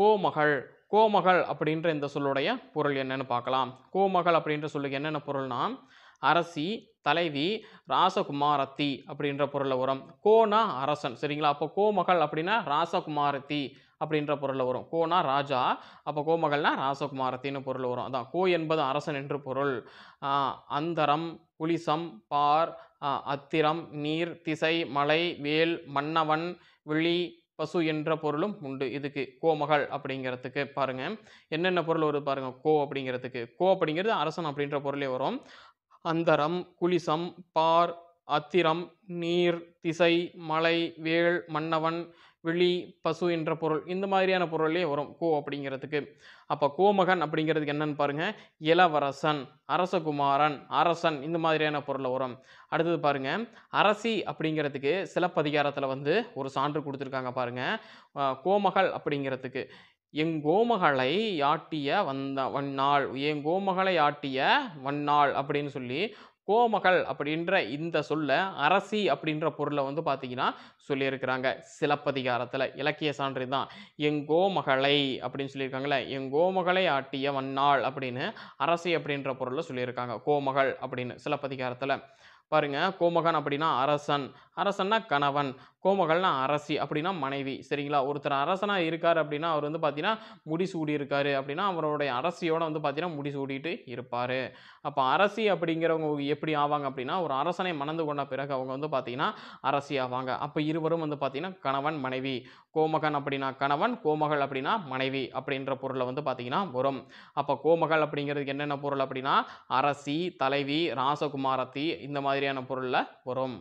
கோமகள் கோமகள் அப்படின்ற இந்த சொல்லுடைய பொருள் என்னென்னு பார்க்கலாம் கோமகள் அப்படின்ற சொல்லுக்கு என்னென்ன பொருள்னா அரசி தலைவி ராசகுமாரத்தி அப்படின்ற பொருளில் வரும் கோனா அரசன் சரிங்களா அப்போ கோமகள் அப்படின்னா ராசகுமாரத்தி அப்படின்ற பொருளில் வரும் கோனா ராஜா அப்போ கோமகள்னா ராசகுமாரத்தின்னு பொருள் வரும் அதான் கோ என்பது அரசன் என்று பொருள் அந்தரம் புலிசம் பார் அத்திரம் நீர் திசை மலை வேல் மன்னவன் விழி பசு என்ற பொருளும் உண்டு இதுக்கு கோமகள் அப்படிங்கிறதுக்கு பாருங்கள் என்னென்ன பொருள் வருது பாருங்கள் கோ அப்படிங்கிறதுக்கு கோ அப்படிங்கிறது அரசன் அப்படின்ற பொருளே வரும் அந்தரம் குளிசம் பார் அத்திரம் நீர் திசை மலை வேள் மன்னவன் விழி பசு என்ற பொருள் இந்த மாதிரியான பொருளே வரும் கோ அப்படிங்கிறதுக்கு அப்போ கோமகன் அப்படிங்கிறதுக்கு என்னன்னு பாருங்கள் இளவரசன் அரசகுமாரன் அரசன் இந்த மாதிரியான பொருளை வரும் அடுத்தது பாருங்கள் அரசி அப்படிங்கிறதுக்கு சிலப்பதிகாரத்தில் வந்து ஒரு சான்று கொடுத்துருக்காங்க பாருங்கள் கோமகள் அப்படிங்கிறதுக்கு எங் கோமகளை ஆட்டிய வந்த வன்னாள் என் கோமகளை ஆட்டிய வன்னாள் அப்படின்னு சொல்லி கோமகள் அப்படின்ற இந்த சொல்ல அரசி அப்படின்ற பொருளை வந்து பார்த்தீங்கன்னா சொல்லியிருக்கிறாங்க சிலப்பதிகாரத்தில் இலக்கிய சான்று தான் என் கோமகளை அப்படின்னு சொல்லியிருக்காங்களே எங்கோ கோமகளை ஆட்டிய வன்னாள் அப்படின்னு அரசி அப்படின்ற பொருளை சொல்லியிருக்காங்க கோமகள் அப்படின்னு சிலப்பதிகாரத்தில் பாருங்கள் கோமகன் அப்படின்னா அரசன் அரசன்னா கணவன் கோமகள்னா அரசி அப்படின்னா மனைவி சரிங்களா ஒருத்தர் அரசனாக இருக்கார் அப்படின்னா அவர் வந்து பார்த்தீங்கன்னா முடி சூடி இருக்கார் அப்படின்னா அவருடைய அரசியோட வந்து பார்த்தீங்கன்னா முடி இருப்பார் அப்போ அரசி அப்படிங்கிறவங்க எப்படி ஆவாங்க அப்படின்னா ஒரு அரசனை மணந்து கொண்ட பிறகு அவங்க வந்து பார்த்தீங்கன்னா அரசி ஆவாங்க அப்போ இருவரும் வந்து பார்த்தீங்கன்னா கணவன் மனைவி கோமகன் அப்படின்னா கணவன் கோமகள் அப்படின்னா மனைவி அப்படின்ற பொருளை வந்து பார்த்தீங்கன்னா வரும் அப்போ கோமகள் அப்படிங்கிறதுக்கு என்னென்ன பொருள் அப்படின்னா அரசி தலைவி ராசகுமாரத்தி இந்த மாதிரி மாதிரியான பொருளில் வரும்